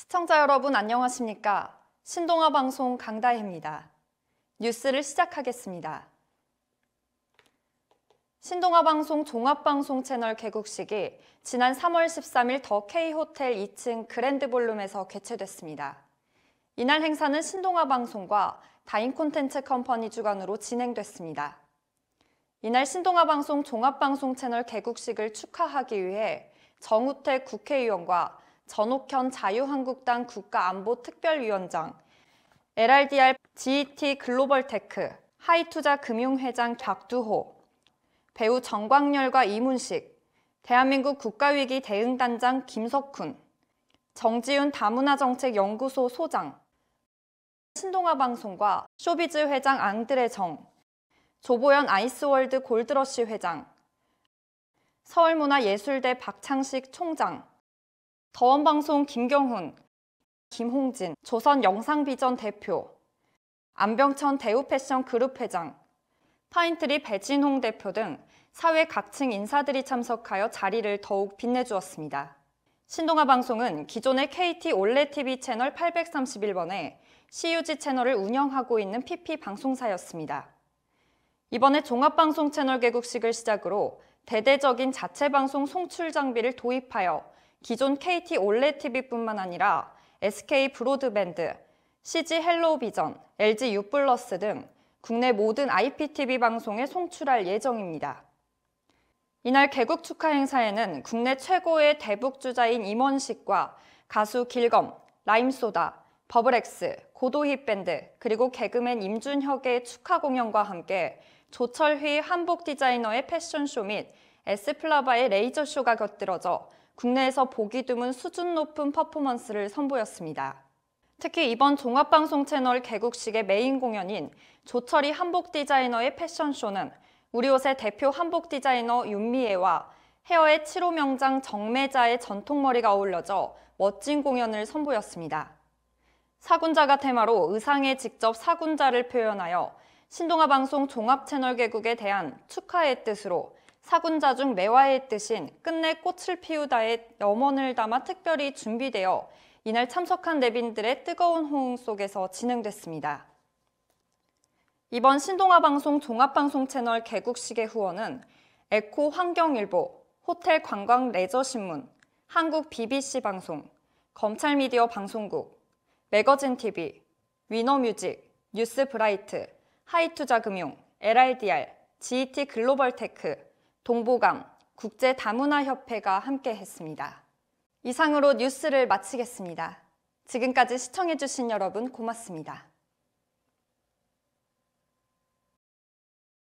시청자 여러분 안녕하십니까? 신동아 방송 강다혜입니다. 뉴스를 시작하겠습니다. 신동아 방송 종합방송 채널 개국식이 지난 3월 13일 더 K호텔 2층 그랜드볼룸에서 개최됐습니다. 이날 행사는 신동아 방송과 다인 콘텐츠 컴퍼니 주관으로 진행됐습니다. 이날 신동아 방송 종합방송 채널 개국식을 축하하기 위해 정우택 국회의원과 전옥현 자유한국당 국가안보특별위원장, LRDR GET 글로벌테크, 하이투자금융회장 곽두호, 배우 정광열과 이문식, 대한민국 국가위기 대응단장 김석훈, 정지윤 다문화정책연구소 소장, 신동아 방송과 쇼비즈 회장 앙드레 정, 조보현 아이스월드 골드러쉬 회장, 서울문화예술대 박창식 총장, 더원방송 김경훈, 김홍진, 조선 영상비전 대표, 안병천 대우패션 그룹 회장, 파인트리 배진홍 대표 등 사회 각층 인사들이 참석하여 자리를 더욱 빛내주었습니다. 신동아 방송은 기존의 KT 올레TV 채널 831번에 CUG 채널을 운영하고 있는 PP 방송사였습니다. 이번에 종합방송 채널 개국식을 시작으로 대대적인 자체 방송 송출 장비를 도입하여 기존 KT 올레 TV뿐만 아니라 SK 브로드밴드, CG 헬로비전, LG U+, 등 국내 모든 IPTV 방송에 송출할 예정입니다. 이날 개국 축하 행사에는 국내 최고의 대북주자인 임원식과 가수 길검, 라임소다, 버블엑스, 고도희 밴드, 그리고 개그맨 임준혁의 축하 공연과 함께 조철휘 한복 디자이너의 패션쇼 및 에스플라바의 레이저쇼가 곁들여져 국내에서 보기 드문 수준 높은 퍼포먼스를 선보였습니다. 특히 이번 종합방송 채널 개국식의 메인 공연인 조철이 한복 디자이너의 패션쇼는 우리 옷의 대표 한복 디자이너 윤미애와 헤어의 7호 명장 정매자의 전통머리가 어울려져 멋진 공연을 선보였습니다. 사군자가 테마로 의상에 직접 사군자를 표현하여 신동아 방송 종합 채널 개국에 대한 축하의 뜻으로 사군자 중 매화의 뜻인 끝내 꽃을 피우다의 염원을 담아 특별히 준비되어 이날 참석한 내빈들의 뜨거운 호응 속에서 진행됐습니다. 이번 신동아 방송 종합방송 채널 개국식의 후원은 에코 환경일보, 호텔 관광 레저신문, 한국 BBC 방송, 검찰 미디어 방송국, 매거진 TV, 위너뮤직, 뉴스브라이트, 하이투자금융, LRDR, GET 글로벌테크, 동보강 국제다문화협회가 함께했습니다. 이상으로 뉴스를 마치겠습니다. 지금까지 시청해주신 여러분 고맙습니다.